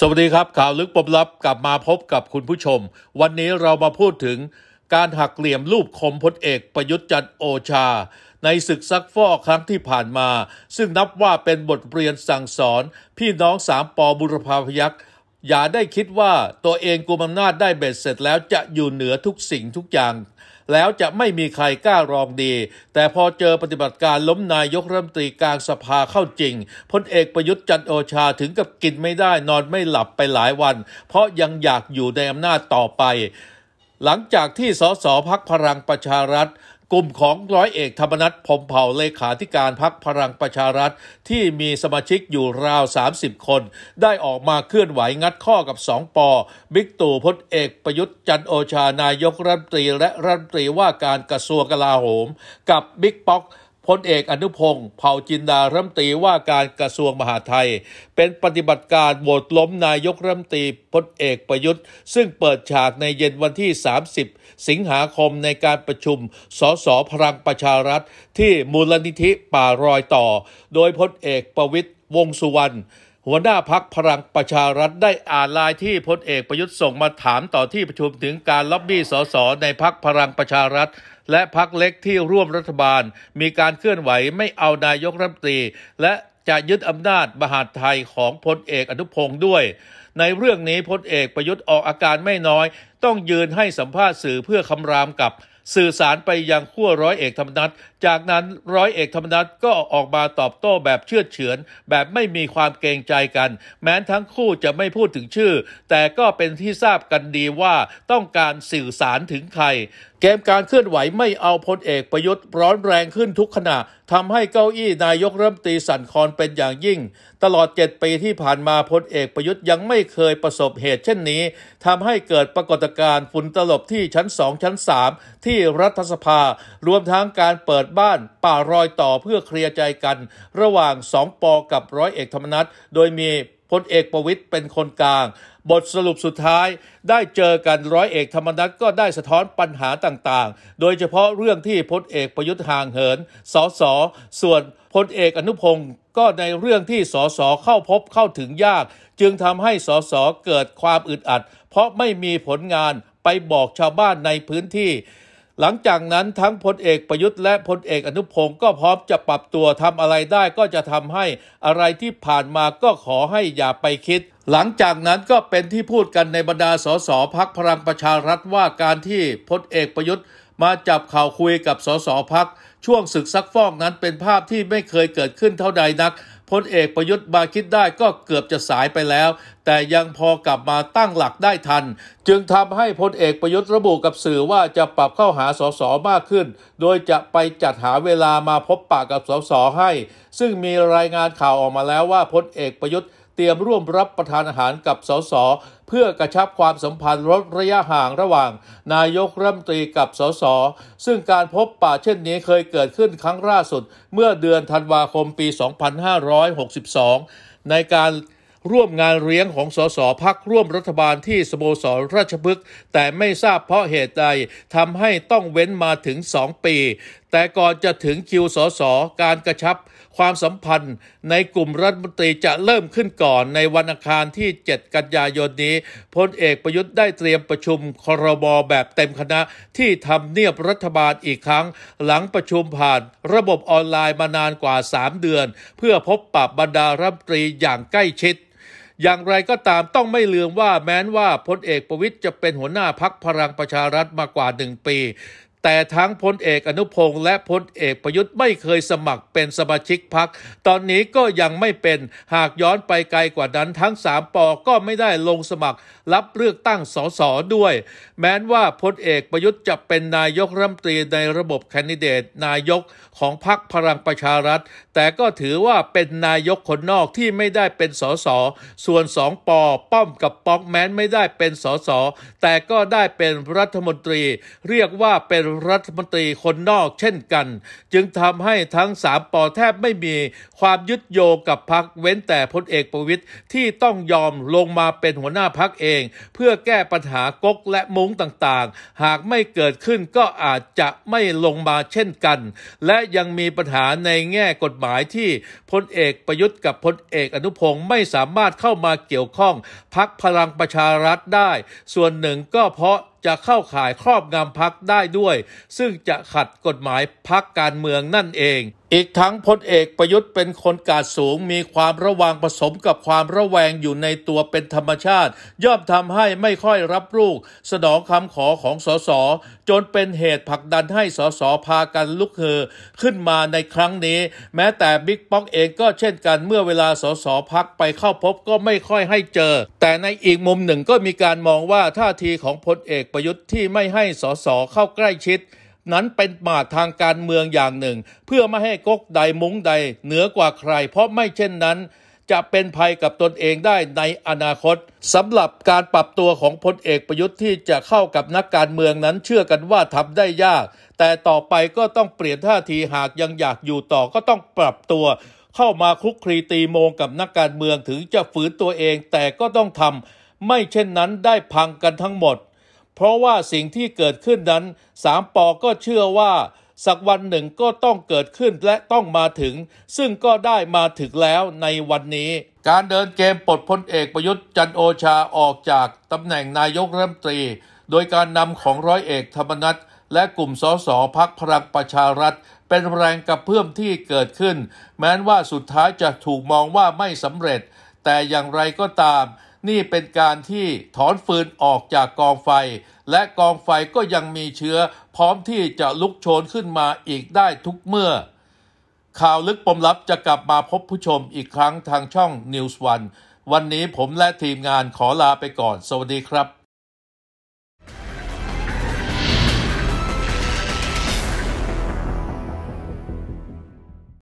สวัสดีครับข่าวลึกปมลับกลับมาพบกับคุณผู้ชม วันนี้เรามาพูดถึงการหักเหลี่ยมรูปคมพลเอกประยุทธ์จันโอชา ในศึกซักฟอกครั้งที่ผ่านมา ซึ่งนับว่าเป็นบทเรียนสั่งสอน พี่น้องสามปอบุรพาพยักษ์อย่าได้คิดว่าตัวเองกุมอำนาจได้เบ็ดเสร็จแล้วจะอยู่เหนือทุกสิ่งทุกอย่างแล้วจะไม่มีใครกล้ารองดี แต่พอเจอปฏิบัติการล้มนายกรัฐมนตรีกลางสภาเข้าจริงพลเอกประยุทธ์จันโอชาถึงกับกินไม่ได้นอนไม่หลับไปหลายวัน เพราะยังอยากอยู่ในอำนาจต่อไป หลังจากที่สสพักพลังประชารัฐกลุ่มของร้อยเอกธรรมนัฐพมเผ่าเลขาธิการพักพลังประชารัฐที่มีสมาชิกอยู่ราว 30 คน ได้ออกมาเคลื่อนไหวงัดข้อกับสองปอบิ๊กตู่พลเอกประยุทธ์จันโอชานายกรัฐมนตรีและรัฐมนตรีว่าการกระทรวงกลาโหม กับบิ๊กป๊อกพลเอกอนุพงศ์เผ่าจินดารัมตีว่าการกระทรวงมหาดไทย เป็นปฏิบัติการโหวตล้มนายกรัมตีพลเอกประยุทธ์ซึ่งเปิดฉากในเย็นวันที่ 30 สิงหาคมในการประชุมสสพลังประชารัฐที่มูลนิธิป่ารอยต่อ โดยพลเอกประวิทย์วงสุวรรณหัวหน้าพักพลังประชารัฐได้อ่านลายที่พลเอกประยุทธ์ส่งมาถามต่อที่ประชุมถึงการล็อบบี้สสในพักพลังประชารัฐ และพักเล็กที่ร่วมรัฐบาล มีการเคลื่อนไหวไม่เอานายกรัฐมนตรี และจะยึดอำนาจมหาไทยของพลเอกอนุพงศ์ด้วย ในเรื่องนี้พลเอกประยุทธ์ออกอาการไม่น้อย ต้องยืนให้สัมภาษณ์สื่อเพื่อคำรามกับสื่อสารไปยังขั้วร้อยเอกธรรมนัฐจากนั้นร้อยเอกธรรมนัฐก็ออกมาตอบโต้แบบเชื่อเฉือน แบบไม่มีความเกรงใจกัน แม้ทั้งคู่จะไม่พูดถึงชื่อ แต่ก็เป็นที่ทราบกันดีว่าต้องการสื่อสารถึงใครเกมการเคลื่อนไหวไม่เอาพลเอกประยุทธ์ร้อนแรงขึ้นทุกขณะทำให้เก้าอี้ นายกรัฐมนตรีสั่นคลอนเป็นอย่างยิ่ง ตลอด 7 ปีที่ผ่านมาพลเอกประยุทธ์ยังไม่เคยประสบเหตุเช่นนี้ทำให้เกิดปรากฏการณ์ฝุ่นตลบที่ชั้น 2 ชั้น 3 ที่รัฐสภา รวมทั้งการเปิดบ้านป่ารอยต่อเพื่อเคลียร์ใจกัน ระหว่างสองปอกับร้อยเอกธรรมนัฐโดยมีพลเอกประวิตยเป็นคนกลาง บทสรุปสุดท้าย ได้เจอกันร้อยเอกธรรมนัฐก็ได้สะท้อนปัญหาต่างๆ โดยเฉพาะเรื่องที่พลเอกประยุทธ์ห่างเหินสอสอส่วนพลเอกอนุพงศ์ก็ในเรื่องที่สอสอเข้าพบเข้าถึงยาก จึงทำให้สอสอเกิดความอึดอัด เพราะไม่มีผลงานไปบอกชาวบ้านในพื้นที่หลังจากนั้นทั้งพลเอกประยุทธ์และพลเอกอนุพงศ์ก็พร้อมจะปรับตัวทำอะไรได้ก็จะทำให้อะไรที่ผ่านมาก็ขอให้อย่าไปคิด หลังจากนั้นก็เป็นที่พูดกันในบรรดาสสพักพลังประชารัฐว่าการที่พลเอกประยุทธ์มาจับข่าวคุยกับสสพักช่วงศึกซักฟอกนั้นเป็นภาพที่ไม่เคยเกิดขึ้นเท่าใดนักพลเอกประยุทธ์มาคิดได้ก็เกือบจะสายไปแล้ว แต่ยังพอกลับมาตั้งหลักได้ทัน จึงทำให้พลเอกประยุทธ์ระบุกับสื่อว่าจะปรับเข้าหาสสมากขึ้น โดยจะไปจัดหาเวลามาพบปะกับสสให้ ซึ่งมีรายงานข่าวออกมาแล้วว่าพลเอกประยุทธ์เตรียมร่วมรับประทานอาหารกับสสเพื่อกระชับความสัมพันธ์ลดระยะห่างระหว่าง นายกรัฐมนตรีกับสสซึ่งการพบปะเช่นนี้เคยเกิดขึ้นครั้งล่าสุด เมื่อเดือนธันวาคมปี 2562 ในการร่วมงานเลี้ยงของสสพักร่วมรัฐบาลที่สโมสรราชพฤกษ์แต่ไม่ทราบเพราะเหตุใดทำให้ต้องเว้นมาถึง2ปี แต่ก่อนจะถึงคิวสสการกระชับความสัมพันธ์ในกลุ่มรัฐมนตรีจะเริ่มขึ้นก่อน ในวันอังคารที่ 7 กันยายนนี้ พลเอกประยุทธ์ได้เตรียมประชุมครมแบบเต็มคณะที่ทำเนียบรัฐบาลอีกครั้ง หลังประชุมผ่านระบบออนไลน์มานานกว่า 3 เดือน เพื่อพบปรับบรรดารัฐมนตรีอย่างใกล้ชิด อย่างไรก็ตามต้องไม่ลืมว่าแม้นว่าพลเอกประวิทย์จะเป็นหัวหน้าพักพลังประชารัฐมากว่าหนึ่งปีแต่ทั้งพลเอกอนุพงษ์และพลเอกประยุทธ์ไม่เคยสมัครเป็นสมาชิกพรรคตอนนี้ก็ยังไม่เป็น หากย้อนไปไกลกว่านั้นทั้งสามปอก็ไม่ได้ลงสมัคร รับเลือกตั้งสสด้วย แม้นว่าพลเอกประยุทธ์จะเป็นนายกรัฐมนตรีในระบบแคนดิเดต นายกของพรรคพลังประชารัฐ แต่ก็ถือว่าเป็นนายกคนนอกที่ไม่ได้เป็นสส ส่วนสองปอป้อมกับป๊อกแม้นไม่ได้เป็นสส แต่ก็ได้เป็นรัฐมนตรี เรียกว่าเป็นรัฐมนตรีคนนอกเช่นกัน จึงทำให้ทั้งสามปอแทบไม่มีความยึดโยงกับพรรคเว้นแต่พลเอกประวิตยที่ต้องยอมลงมาเป็นหัวหน้าพรรคเอง เพื่อแก้ปัญหากกและมุ้งต่าง ๆ หากไม่เกิดขึ้นก็อาจจะไม่ลงมาเช่นกัน และยังมีปัญหาในแง่กฎหมายที่พลเอกประยุทธ์กับพลเอกอนุพงศ์ไม่สามารถเข้ามาเกี่ยวข้องพักพลังประชารัฐได้ ส่วนหนึ่งก็เพราะจะเข้าข่ายครอบงำพักได้ด้วย ซึ่งจะขัดกฎหมายพักการเมืองนั่นเองอีกทั้งพลเอกประยุทธ์เป็นคนกาดสูงมีความระวังผสมกับความระแวงอยู่ในตัวเป็นธรรมชาติย่อมทำให้ไม่ค่อยรับลูก สนองคำขอของสสจนเป็นเหตุผลักดันให้สสพากันลุกเฮขึ้นมาในครั้งนี้แม้แต่บิ๊กป๊อกเองก็เช่นกัน เมื่อเวลาสสพักไปเข้าพบก็ไม่ค่อยให้เจอ แต่ในอีกมุมหนึ่งก็มีการมองว่าท่าทีของพลเอกประยุทธ์ที่ไม่ให้สสเข้าใกล้ชิดนั้นเป็นหมากทางการเมืองอย่างหนึ่ง เพื่อไม่ให้ก๊กใดมุ้งใดเหนือกว่าใคร เพราะไม่เช่นนั้น จะเป็นภัยกับตนเองได้ในอนาคตสำหรับการปรับตัวของพลเอกประยุทธ์ที่จะเข้ากับนักการเมืองนั้น เชื่อกันว่าทำได้ยาก แต่ต่อไปก็ต้องเปลี่ยนท่าทีหากยังอยากอยู่ต่อก็ต้องปรับตัว เข้ามาคลุกคลีตีโมงกับนักการเมืองถึงจะฝืนตัวเองแต่ก็ต้องทำไม่เช่นนั้นได้พังกันทั้งหมดเพราะว่าสิ่งที่เกิดขึ้นนั้นสามปอ ก็เชื่อว่า สักวันหนึ่งก็ต้องเกิดขึ้นและต้องมาถึง ซึ่งก็ได้มาถึงแล้วในวันนี้ การเดินเกมปลดพลเอกประยุทธ์จันโอชาออกจากตำแหน่งนายกรัฐมนตรี โดยการนำของร้อยเอกธรรมนัฐและกลุ่มสสพักพลังประชารัฐเป็นแรงกระเพื่อมที่เกิดขึ้น แม้ว่าสุดท้ายจะถูกมองว่าไม่สำเร็จ แต่อย่างไรก็ตามนี่เป็นการที่ถอนฟืนออกจากกองไฟ และกองไฟก็ยังมีเชื้อ พร้อมที่จะลุกโชนขึ้นมาอีกได้ทุกเมื่อ ข่าวลึกปมลับจะกลับมาพบผู้ชมอีกครั้งทางช่อง News One วันนี้ผมและทีมงานขอลาไปก่อน สวัสดีครับ